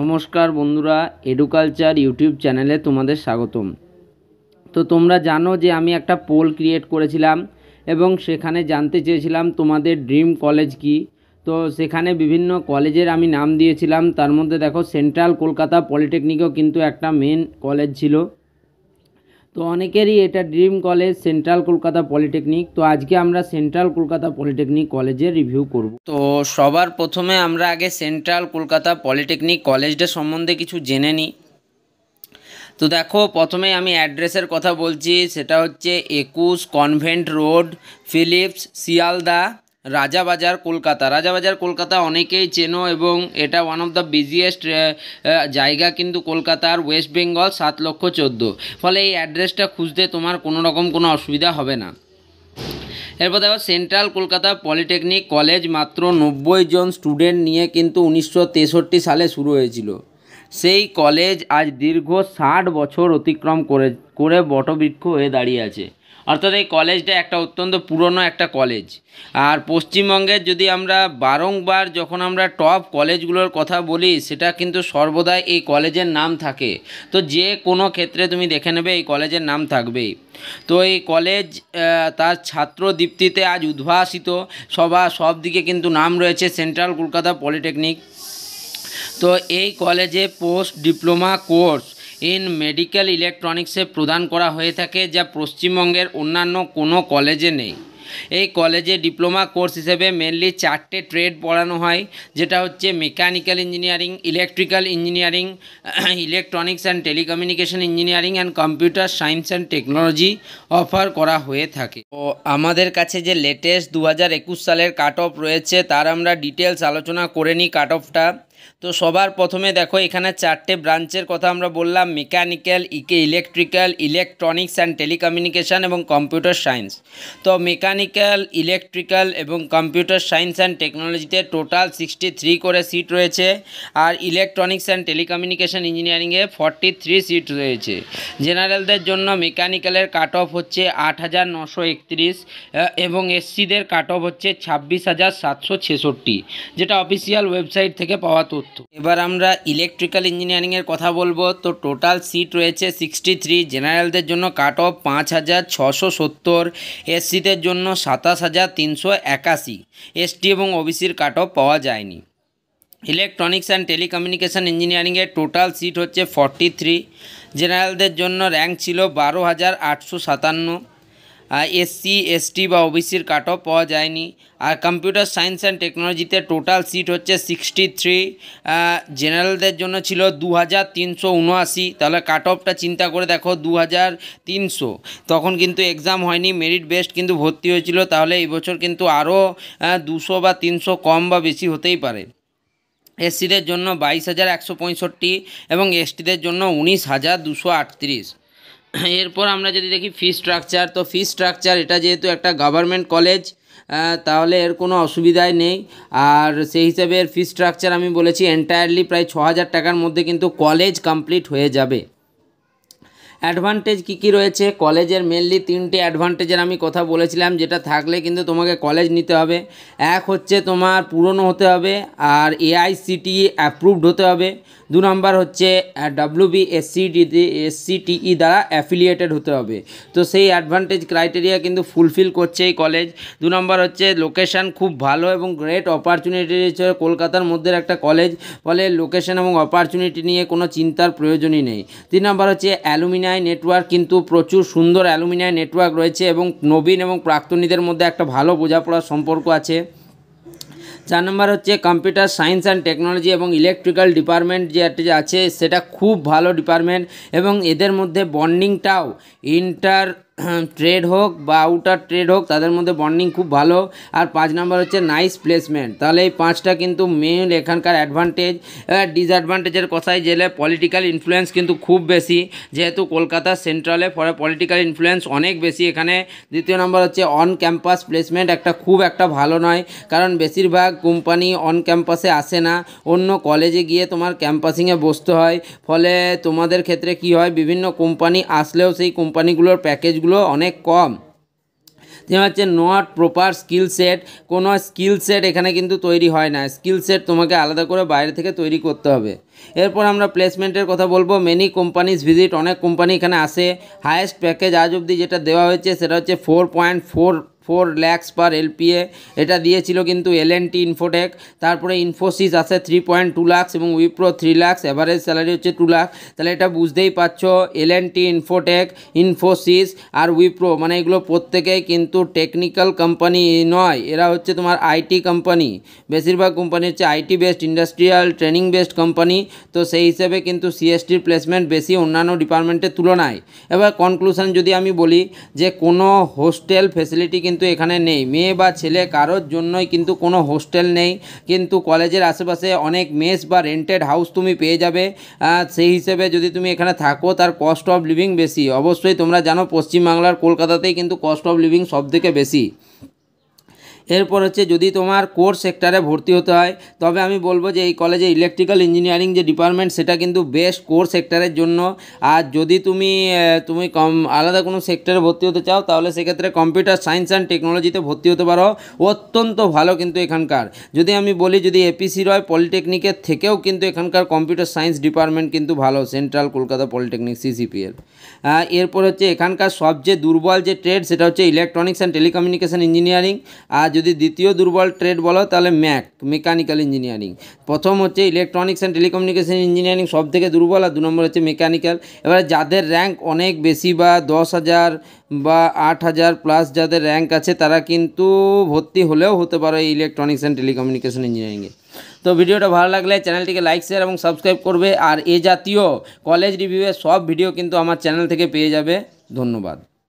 নমস্কার বন্ধুরা এডুকালচার ইউটিউব চ্যানেলে তোমাদের স্বাগতম তো তোমরা জানো যে আমি একটা পোল ক্রিয়েট করেছিলাম এবং সেখানে জানতে চেয়েছিলাম তোমাদের ড্রিম কলেজ কি তো সেখানে বিভিন্ন কলেজের আমি নাম দিয়েছিলাম তার মধ্যে দেখো সেন্ট্রাল কলকাতা পলিটেকনিকও কিন্তু একটা মেন কলেজ ছিল তো অনেকেরই এটা dream college central Kolkata polytechnic তো আজকে আমরা সেন্ট্রাল কলকাতা পলিটেকনিক কলেজের রিভিউ করব তো সবার প্রথমে আমরা আগে সেন্ট্রাল কলকাতা পলিটেকনিক কলেজটা সম্বন্ধে কিছু জেনে নিই তো দেখো প্রথমে আমি অ্যাড্রেসের কথা বলছি সেটা হচ্ছে একুশ convent road Philips Sealdah Rajabazar Kolkata Rajabazar Kolkata অনেকেই চেনো এবং এটা ওয়ান অফ দ্য বিজিয়েস্ট জায়গা কিন্তু কলকাতার ওয়েস্ট বেঙ্গল সাত লক্ষ চোদ্দো ফলে এই অ্যাড্রেসটা খুঁজতে তোমার কোনো রকম কোনো অসুবিধা হবে না এরপর দেখো সেন্ট্রাল কলকাতা পলিটেকনিক কলেজ মাত্র নব্বই জন স্টুডেন্ট নিয়ে কিন্তু উনিশশো সালে শুরু হয়েছিল সেই কলেজ আজ দীর্ঘ ষাট বছর অতিক্রম করে করে বটবৃক্ষ হয়ে দাঁড়িয়ে আছে অর্থাৎ এই কলেজটা একটা অত্যন্ত পুরনো একটা কলেজ আর পশ্চিমবঙ্গের যদি আমরা বারংবার যখন আমরা টপ কলেজগুলোর কথা বলি সেটা কিন্তু সর্বদাই এই কলেজের নাম থাকে তো যে কোনো ক্ষেত্রে তুমি দেখে নেবে এই কলেজের নাম থাকবেই তো এই কলেজ তার ছাত্র দীপ্তিতে আজ উদ্ভাসিত সবা সব দিকে কিন্তু নাম রয়েছে সেন্ট্রাল কলকাতা পলিটেকনিক তো এই কলেজে post diploma course in medical ইলেকট্রনিক্সে প্রদান করা হয়ে থাকে যা পশ্চিমবঙ্গের অন্যান্য কোনো কলেজে নেই এই কলেজে ডিপ্লোমা কোর্স হিসেবে মেনলি চারটে ট্রেড পড়ানো হয় যেটা হচ্ছে mechanical engineering electrical engineering electronics and telecommunication engineering and computer science and technology offer করা হয়ে থাকে ও আমাদের কাছে যে লেটেস্ট দু সালের কাট অফ রয়েছে তার আমরা ডিটেলস আলোচনা করে নিই কাট অফটা তো সবার প্রথমে দেখো এখানে চারটে ব্রাঞ্চের কথা আমরা বললাম মেকানিক্যাল ইকে ইলেকট্রিক্যাল ইলেকট্রনিক্স অ্যান্ড টেলিকমিউনিকেশান এবং কম্পিউটার সায়েন্স তো মেকানিক্যাল ইলেকট্রিক্যাল এবং কম্পিউটার সায়েন্স অ্যান্ড টেকনোলজিতে টোটাল সিক্সটি থ্রি করে সিট রয়েছে আর ইলেকট্রনিক্স অ্যান্ড টেলিকমিউনিকেশান ইঞ্জিনিয়ারিংয়ে ফর্টি থ্রি সিট রয়েছে জেনারেলদের জন্য মেকানিক্যালের কাট অফ হচ্ছে আট হাজার নশো একত্রিশ এবং এসসিদের কাট অফ হচ্ছে ছাব্বিশ হাজার সাতশো ছেষট্টি যেটা অফিসিয়াল ওয়েবসাইট থেকে পাওয়া উত্তর এবার আমরা ইলেকট্রিক্যাল ইঞ্জিনিয়ারিংয়ের কথা বলবো তো টোটাল সিট রয়েছে সিক্সটি থ্রি জেনারেলদের জন্য কাট অফ পাঁচ হাজার ছশো সত্তর এসসিদের জন্য সাতাশ হাজার তিনশো একাশি এসটি এবং ওবিসির কাট অফ পাওয়া যায়নি ইলেকট্রনিক্স অ্যান্ড টেলিকমিউনিকেশান ইঞ্জিনিয়ারিংয়ের টোটাল সিট হচ্ছে ফর্টি থ্রি জেনারেলদের জন্য র্যাঙ্ক ছিল বারো হাজার আটশো সাতান্ন এসসি এসটি বা ওবিসির কাট অফ পাওয়া যায়নি আর কম্পিউটার সায়েন্স অ্যান্ড টেকনোলজিতে টোটাল সিট হচ্ছে সিক্সটি থ্রি জেনারেলদের জন্য ছিল দু হাজার তিনশো উনআশি তাহলে কাট অফটা চিন্তা করে দেখো দু হাজার তিনশো তখন কিন্তু এক্সাম হয়নি মেরিট বেস্ট কিন্তু ভর্তি হয়েছিল তাহলে এই বছর কিন্তু আরও দুশো বা তিনশো কম বা বেশি হতেই পারে এসসিদের জন্য বাইশ হাজার একশো পঁয়ষট্টি এবং এসটিদের জন্য উনিশ হাজার দুশো আটত্রিশ এরপর আমরা যদি দেখি ফি স্ট্রাকচার তো ফি স্ট্রাকচার এটা যেহেতু একটা গভর্নমেন্ট কলেজ তাহলে এর কোনো অসুবিধাই নেই আর সেই হিসাবে এর ফি স্ট্রাকচার আমি বলেছি এন্টায়ারলি প্রায় ছ হাজার টাকার মধ্যে কিন্তু কলেজ কমপ্লিট হয়ে যাবে অ্যাডভান্টেজ কি কি রয়েছে কলেজের মেনলি তিনটে অ্যাডভান্টেজের আমি কথা বলেছিলাম যেটা থাকলে কিন্তু তোমাকে কলেজ নিতে হবে এক হচ্ছে তোমার পুরনো হতে হবে আর এআইসিটি অ্যাপ্রুভড হতে হবে দু নম্বর হচ্ছে ডাব্লিউবি এসসিটি এসসিটিই দ্বারা অ্যাফিলিয়েটেড হতে হবে তো সেই অ্যাডভান্টেজ ক্রাইটেরিয়া কিন্তু ফুলফিল করছে এই কলেজ দু নম্বর হচ্ছে লোকেশান খুব ভালো এবং গ্রেট অপরচুনিটি রয়েছে কলকাতার মধ্যে একটা কলেজ ফলে লোকেশান এবং অপরচুনিটি নিয়ে কোনো চিন্তার প্রয়োজনই নেই তিন নম্বর হচ্ছে অ্যালুমিনিয়াম অ্যালুমিনাই নেটওয়ার্ক কিন্তু প্রচুর সুন্দর অ্যালুমিনাই নেটওয়ার্ক রয়েছে এবং নবীন এবং প্রাক্তনীদের মধ্যে একটা ভালো বোঝাপড়ার সম্পর্ক আছে চার নম্বর হচ্ছে কম্পিউটার সায়েন্স অ্যান্ড টেকনোলজি এবং ইলেকট্রিক্যাল ডিপার্টমেন্ট যে একটা আছে সেটা খুব ভালো ডিপার্টমেন্ট এবং এদের মধ্যে বন্ডিংটাও ইন্টার ট্রেড হোক বা আউটার ট্রেড হোক তাদের মধ্যে বন্ডিং খুব ভালো আর পাঁচ নাম্বার হচ্ছে নাইস প্লেসমেন্ট তাহলে এই পাঁচটা কিন্তু মেন এখানকার অ্যাডভান্টেজ ডিসঅ্যাডভান্টেজের কথায় জেলে পলিটিক্যাল ইনফ্লুয়েন্স কিন্তু খুব বেশি যেহেতু কলকাতা সেন্ট্রালে ফলে পলিটিক্যাল ইনফ্লুয়েন্স অনেক বেশি এখানে দ্বিতীয় নম্বর হচ্ছে অন ক্যাম্পাস প্লেসমেন্ট একটা খুব একটা ভালো নয় কারণ বেশিরভাগ কোম্পানি অন ক্যাম্পাসে আসে না অন্য কলেজে গিয়ে তোমার ক্যাম্পাসিংয়ে বসতে হয় ফলে তোমাদের ক্ষেত্রে কি হয় বিভিন্ন কোম্পানি আসলেও সেই কোম্পানিগুলোর প্যাকেজগুলো সেগুলো অনেক কম যেমন হচ্ছে নট প্রপার স্কিল সেট কোনো স্কিল সেট এখানে কিন্তু তৈরি হয় না স্কিল সেট তোমাকে আলাদা করে বাইরে থেকে তৈরি করতে হবে এরপর আমরা প্লেসমেন্টের কথা বলবো মেনি কোম্পানিজ ভিজিট অনেক কোম্পানি এখানে আসে হায়েস্ট প্যাকেজ আজ অব্দি যেটা দেওয়া হয়েছে সেটা হচ্ছে four point four four lakhs per LPA এটা দিয়েছিল কিন্তু এলএনটি ইনফোটেক তারপরে ইনফোসিস আছে থ্রি পয়েন্ট টু লাক্স এবং Wipro three lakhs average salary হচ্ছে টু লাখ তাহলে এটা বুঝতেই পারছ এলএনটি ইনফোটেক ইনফোসিস আর উইপ্রো মানে এগুলো প্রত্যেকেই কিন্তু টেকনিক্যাল কোম্পানি নয় এরা হচ্ছে তোমার আইটি কোম্পানি বেশিরভাগ কোম্পানি হচ্ছে IT based industrial training based company তো সেই হিসেবে কিন্তু সিএসটির প্লেসমেন্ট বেশি অন্যান্য ডিপার্টমেন্টের তুলনায় এবার কনক্লুশন যদি আমি বলি যে কোনো হোস্টেল ফেসিলিটি কিন্তু কিন্তু এখানে নেই মেয়ে বা ছেলে কারোর জন্যই কিন্তু কোনো হোস্টেল নেই কিন্তু কলেজের আশেপাশে অনেক মেস বা রেন্টেড হাউস তুমি পেয়ে যাবে সেই হিসেবে যদি তুমি এখানে থাকো তার কস্ট অফ লিভিং বেশি অবশ্যই তোমরা জানো পশ্চিমবাংলার কলকাতাতেই কিন্তু কস্ট অফ লিভিং সবথেকে বেশি এরপর হচ্ছে যদি তোমার কোর সেক্টরে ভর্তি হতে হয় তবে আমি বলবো যে এই কলেজে ইলেকট্রিক্যাল ইঞ্জিনিয়ারিং যে ডিপার্টমেন্ট সেটা কিন্তু বেস্ট কোর সেক্টরের জন্য আর যদি তুমি তুমি কম আলাদা কোনো সেক্টরে ভর্তি হতে চাও তাহলে সেক্ষেত্রে কম্পিউটার সায়েন্স অ্যান্ড টেকনোলজিতে ভর্তি হতে পারো অত্যন্ত ভালো কিন্তু এখানকার যদি আমি বলি যদি এপিসি রয় পলিটেকনিকের থেকেও কিন্তু এখানকার কম্পিউটার সায়েন্স ডিপার্টমেন্ট কিন্তু ভালো সেন্ট্রাল কলকাতা পলিটেকনিক সিসিপিএল এরপর হচ্ছে এখানকার সবচেয়ে দুর্বল যে ট্রেড সেটা হচ্ছে ইলেকট্রনিক্স অ্যান্ড টেলিকমিউনিকেশান ইঞ্জিনিয়ারিং আর যদি দ্বিতীয় দুর্বল ট্রেড বলো তাহলে ম্যাক মেকানিক্যাল ইঞ্জিনিয়ারিং প্রথম হচ্ছে ইলেকট্রনিক্স অ্যান্ড টেলিকমিউনিকেশন ইঞ্জিনিয়ারিং সব থেকে দুর্বল আর দু নম্বর হচ্ছে মেকানিক্যাল এবার যাদের র্যাঙ্ক অনেক বেশি বা দশ হাজার বা আট হাজার প্লাস যাদের র্যাঙ্ক আছে তারা কিন্তু ভর্তি হলেও হতে পারে ইলেকট্রনিক্স অ্যান্ড টেলিকমিউনিকেশন ইঞ্জিনিয়ারিংয়ে তো ভিডিওটা ভালো লাগলে চ্যানেলটিকে লাইক শেয়ার এবং সাবস্ক্রাইব করবে আর এ জাতীয় কলেজ রিভিউয়ের সব ভিডিও কিন্তু আমার চ্যানেল থেকে পেয়ে যাবে ধন্যবাদ